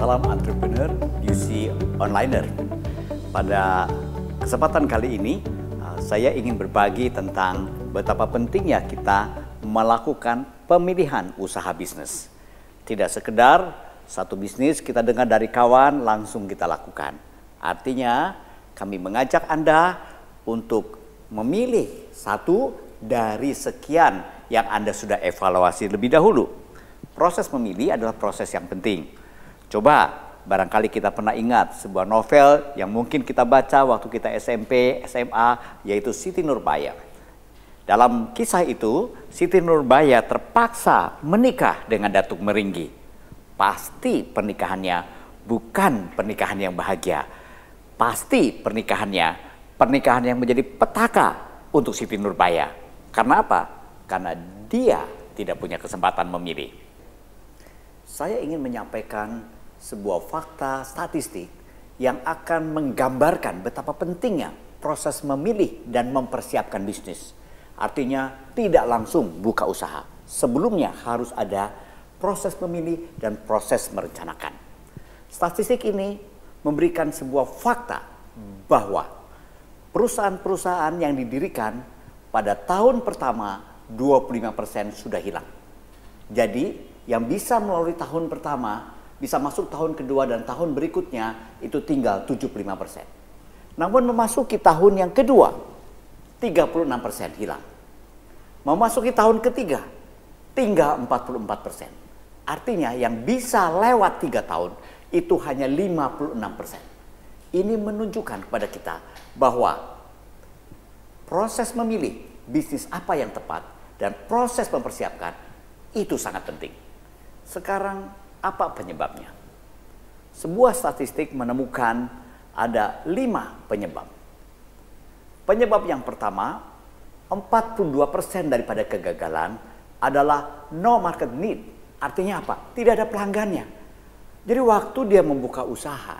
Salam Entrepreneur UC Onliner. Pada kesempatan kali ini, uh, saya ingin berbagi tentang betapa pentingnya kita melakukan pemilihan usaha bisnis. Tidak sekedar satu bisnis kita dengar dari kawan langsung kita lakukan. Artinya, kami mengajak Anda untuk memilih satu dari sekian yang Anda sudah evaluasi lebih dahulu. Proses memilih adalah proses yang penting Coba barangkali kita pernah ingat sebuah novel yang mungkin kita baca waktu kita SMP, SMA, yaitu Siti Nurbaya. Dalam kisah itu, Siti Nurbaya terpaksa menikah dengan Datuk Meringgi. Pasti pernikahannya bukan pernikahan yang bahagia. Pasti pernikahannya pernikahan yang menjadi petaka untuk Siti Nurbaya. Karena apa? Karena dia tidak punya kesempatan memilih. Saya ingin menyampaikan sebuah fakta statistik yang akan menggambarkan betapa pentingnya proses memilih dan mempersiapkan bisnis. Artinya tidak langsung buka usaha. Sebelumnya harus ada proses memilih dan proses merencanakan. Statistik ini memberikan sebuah fakta bahwa perusahaan-perusahaan yang didirikan pada tahun pertama 25% sudah hilang. Jadi yang bisa melalui tahun pertama bisa masuk tahun kedua dan tahun berikutnya itu tinggal 75 persen. Namun memasuki tahun yang kedua, 36 persen hilang. Memasuki tahun ketiga, tinggal 44 persen. Artinya yang bisa lewat tiga tahun itu hanya 56 persen. Ini menunjukkan kepada kita bahwa proses memilih bisnis apa yang tepat dan proses mempersiapkan itu sangat penting. Sekarang apa penyebabnya? Sebuah statistik menemukan ada lima penyebab. Penyebab yang pertama, 42% daripada kegagalan adalah no market need. Artinya apa? Tidak ada pelanggannya. Jadi waktu dia membuka usaha,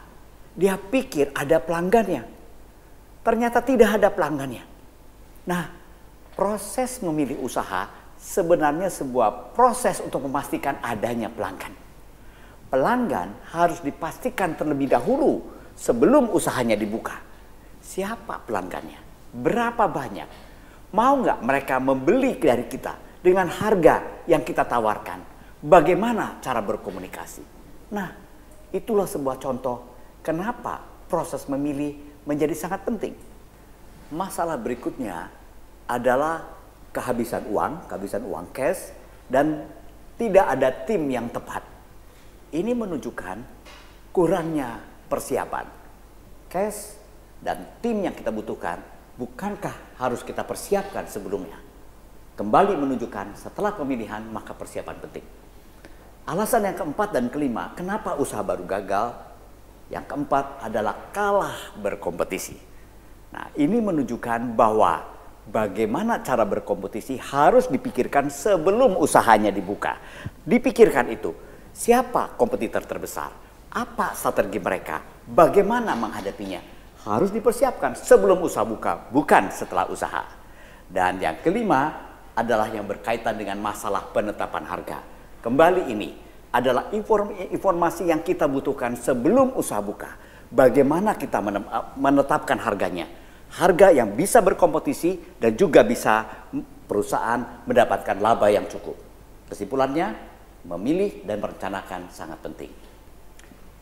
dia pikir ada pelanggannya. Ternyata tidak ada pelanggannya. Nah, proses memilih usaha sebenarnya sebuah proses untuk memastikan adanya pelanggan pelanggan harus dipastikan terlebih dahulu sebelum usahanya dibuka. Siapa pelanggannya? Berapa banyak? Mau nggak mereka membeli dari kita dengan harga yang kita tawarkan? Bagaimana cara berkomunikasi? Nah, itulah sebuah contoh kenapa proses memilih menjadi sangat penting. Masalah berikutnya adalah kehabisan uang, kehabisan uang cash, dan tidak ada tim yang tepat. Ini menunjukkan kurangnya persiapan. Cash dan tim yang kita butuhkan bukankah harus kita persiapkan sebelumnya? Kembali menunjukkan setelah pemilihan maka persiapan penting. Alasan yang keempat dan kelima, kenapa usaha baru gagal? Yang keempat adalah kalah berkompetisi. Nah, ini menunjukkan bahwa bagaimana cara berkompetisi harus dipikirkan sebelum usahanya dibuka. Dipikirkan itu Siapa kompetitor terbesar? Apa strategi mereka? Bagaimana menghadapinya? Harus dipersiapkan sebelum usaha buka, bukan setelah usaha. Dan yang kelima adalah yang berkaitan dengan masalah penetapan harga. Kembali ini adalah informasi yang kita butuhkan sebelum usaha buka. Bagaimana kita eh, menetapkan harganya? Harga yang bisa berkompetisi dan juga bisa perusahaan mendapatkan laba yang cukup. Kesimpulannya, memilih dan merencanakan sangat penting.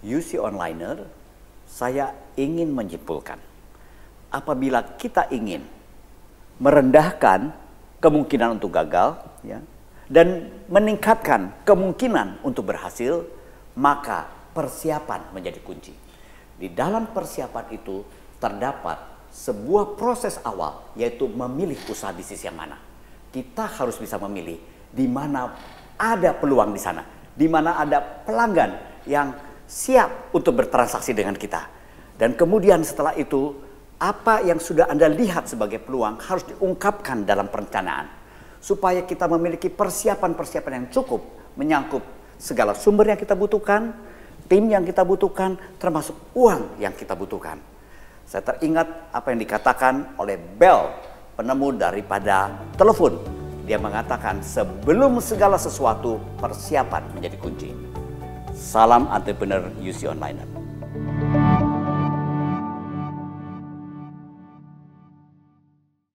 UC Onliner, saya ingin menyimpulkan, apabila kita ingin merendahkan kemungkinan untuk gagal ya, dan meningkatkan kemungkinan untuk berhasil, maka persiapan menjadi kunci. Di dalam persiapan itu terdapat sebuah proses awal, yaitu memilih usaha bisnis yang mana. Kita harus bisa memilih di mana ada peluang di sana, di mana ada pelanggan yang siap untuk bertransaksi dengan kita. Dan kemudian setelah itu, apa yang sudah Anda lihat sebagai peluang harus diungkapkan dalam perencanaan. Supaya kita memiliki persiapan-persiapan yang cukup, menyangkut segala sumber yang kita butuhkan, tim yang kita butuhkan, termasuk uang yang kita butuhkan. Saya teringat apa yang dikatakan oleh Bell, penemu daripada telepon dia mengatakan sebelum segala sesuatu persiapan menjadi kunci. Salam entrepreneur UC Onliner.